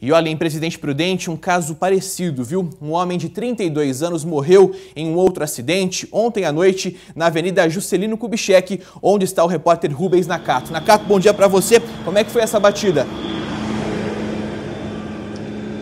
E olha, em Presidente Prudente, um caso parecido, viu? Um homem de 32 anos morreu em um outro acidente ontem à noite na Avenida Juscelino Kubitschek, onde está o repórter Rubens Nakato. Nakato, bom dia para você. Como é que foi essa batida?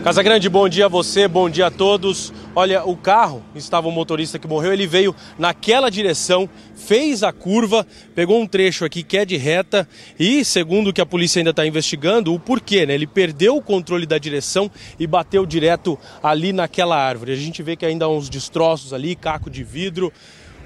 Casa Grande, bom dia a você, bom dia a todos. Olha, o carro, estava o motorista que morreu, ele veio naquela direção, fez a curva, pegou um trecho aqui que é de reta e, segundo o que a polícia ainda está investigando, o porquê, né? Ele perdeu o controle da direção e bateu direto ali naquela árvore. A gente vê que ainda há uns destroços ali, caco de vidro.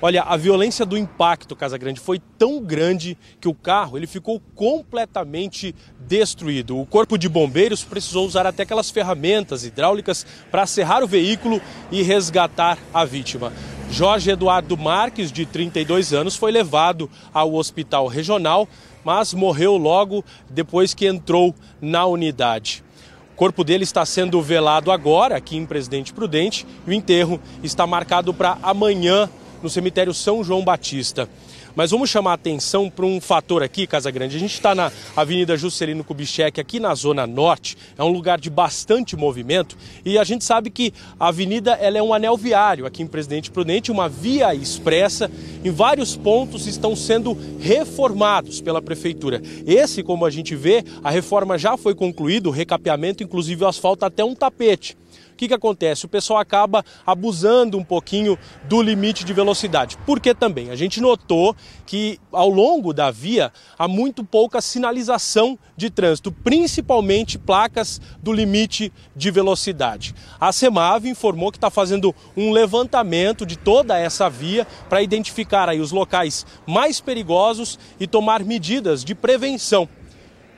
Olha, a violência do impacto, Casa Grande, foi tão grande que o carro ele ficou completamente destruído. O corpo de bombeiros precisou usar até aquelas ferramentas hidráulicas para acerrar o veículo e resgatar a vítima. Jorge Eduardo Marques, de 32 anos, foi levado ao hospital regional, mas morreu logo depois que entrou na unidade. O corpo dele está sendo velado agora aqui em Presidente Prudente e o enterro está marcado para amanhã no cemitério São João Batista. Mas vamos chamar a atenção para um fator aqui, Casa Grande. A gente está na Avenida Juscelino Kubitschek, aqui na Zona Norte, é um lugar de bastante movimento e a gente sabe que a avenida ela é um anel viário aqui em Presidente Prudente, uma via expressa. Em vários pontos estão sendo reformados pela Prefeitura. Esse, como a gente vê, a reforma já foi concluída, o recapeamento, inclusive o asfalto, tá até um tapete. O que, que acontece? O pessoal acaba abusando um pouquinho do limite de velocidade. Porque também a gente notou que ao longo da via há muito pouca sinalização de trânsito, principalmente placas do limite de velocidade. A Semave informou que está fazendo um levantamento de toda essa via para identificar aí os locais mais perigosos e tomar medidas de prevenção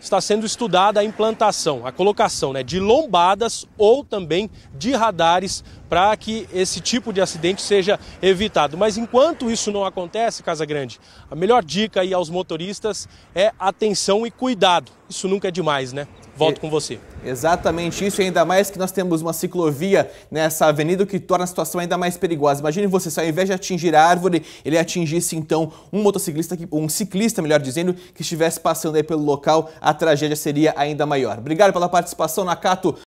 está sendo estudada a implantação, a colocação né, de lombadas ou também de radares para que esse tipo de acidente seja evitado. Mas enquanto isso não acontece, Casa Grande, a melhor dica aí aos motoristas é atenção e cuidado. Isso nunca é demais, né? Volto com você. Exatamente isso, e ainda mais que nós temos uma ciclovia nessa avenida que torna a situação ainda mais perigosa. Imagine você, se ao invés de atingir a árvore, ele atingisse então um motociclista, um ciclista, melhor dizendo, que estivesse passando aí pelo local, a tragédia seria ainda maior. Obrigado pela participação, Nakato.